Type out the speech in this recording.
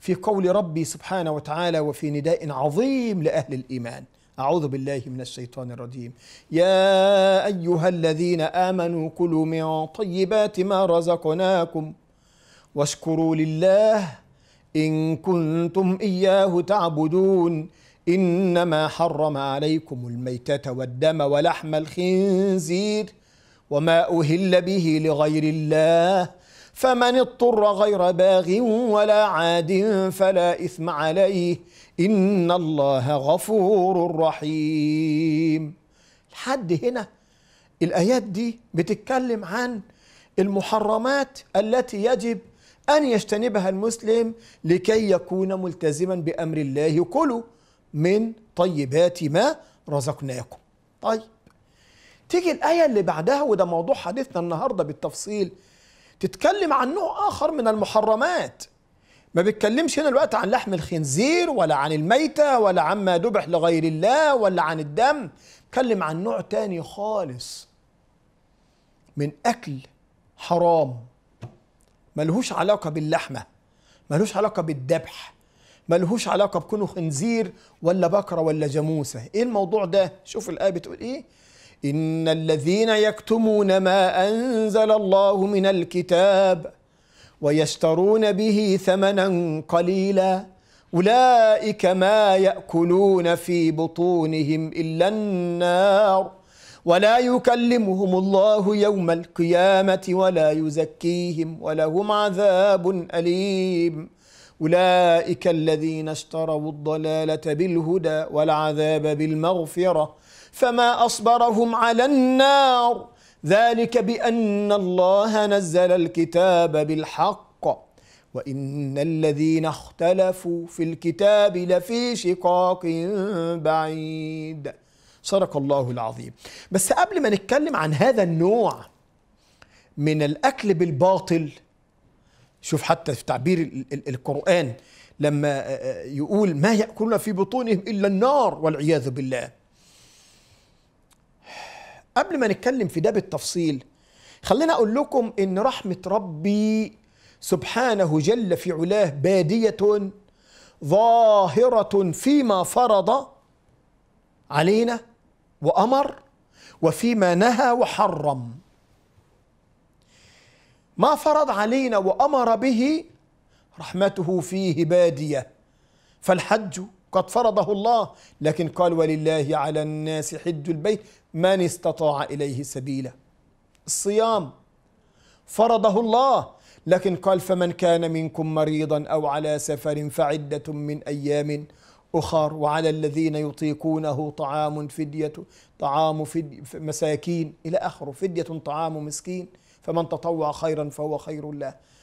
في قول ربي سبحانه وتعالى وفي نداء عظيم لأهل الإيمان أعوذ بالله من الشيطان الرجيم يا أيها الذين آمنوا كلوا من طيبات ما رزقناكم واشكروا لله إن كنتم إياه تعبدون إنما حرم عليكم الميتة والدم ولحم الخنزير وما أهل به لغير الله فمن اضطر غير باغ ولا عاد فلا إثم عليه إن الله غفور رحيم لحد هنا الآيات دي بتتكلم عن المحرمات التي يجب أن يجتنبها المسلم لكي يكون ملتزما بأمر الله كلوا من طيبات ما رزقناكم طيب تيجي الآية اللي بعدها وده موضوع حديثنا النهاردة بالتفصيل تتكلم عن نوع آخر من المحرمات ما بيتكلمش هنا الوقت عن لحم الخنزير ولا عن الميتة ولا عما ذبح لغير الله ولا عن الدم بيتكلم عن نوع تاني خالص من أكل حرام ملهوش علاقة باللحمة ملهوش علاقة بالذبح ملهوش علاقة بكونه خنزير ولا بكرة ولا جاموسة ايه الموضوع ده شوف الآية بتقول ايه إن الذين يكتمون ما أنزل الله من الكتاب ويشترون به ثمنا قليلا أولئك ما يأكلون في بطونهم إلا النار ولا يكلمهم الله يوم القيامة ولا يزكيهم ولهم عذاب أليم أولئك الذين اشتروا الضلالة بالهدى والعذاب بالمغفرة فما أصبرهم على النار ذلك بأن الله نزل الكتاب بالحق وإن الذين اختلفوا في الكتاب لفي شقاق بعيد صدق الله العظيم بس قبل ما نتكلم عن هذا النوع من الأكل بالباطل شوف حتى في تعبير القرآن لما آه، آه، يقول ما يأكلون في بطونهم إلا النار والعياذ بالله قبل ما نتكلم في ده بالتفصيل خلينا أقول لكم إن رحمة ربي سبحانه جل في علاه بادية ظاهرة فيما فرض علينا وأمر وفيما نهى وحرم ما فرض علينا وأمر به رحمته فيه بادية فالحج قد فرضه الله لكن قال ولله على الناس حج البيت من استطاع إليه سبيلا الصيام فرضه الله لكن قال فمن كان منكم مريضا أو على سفر فعدة من أيام أخر وعلى الذين يطيقونه طعام فدية طعام فدية مساكين إلى آخره فدية طعام مسكين فمن تطوع خيرا فهو خير له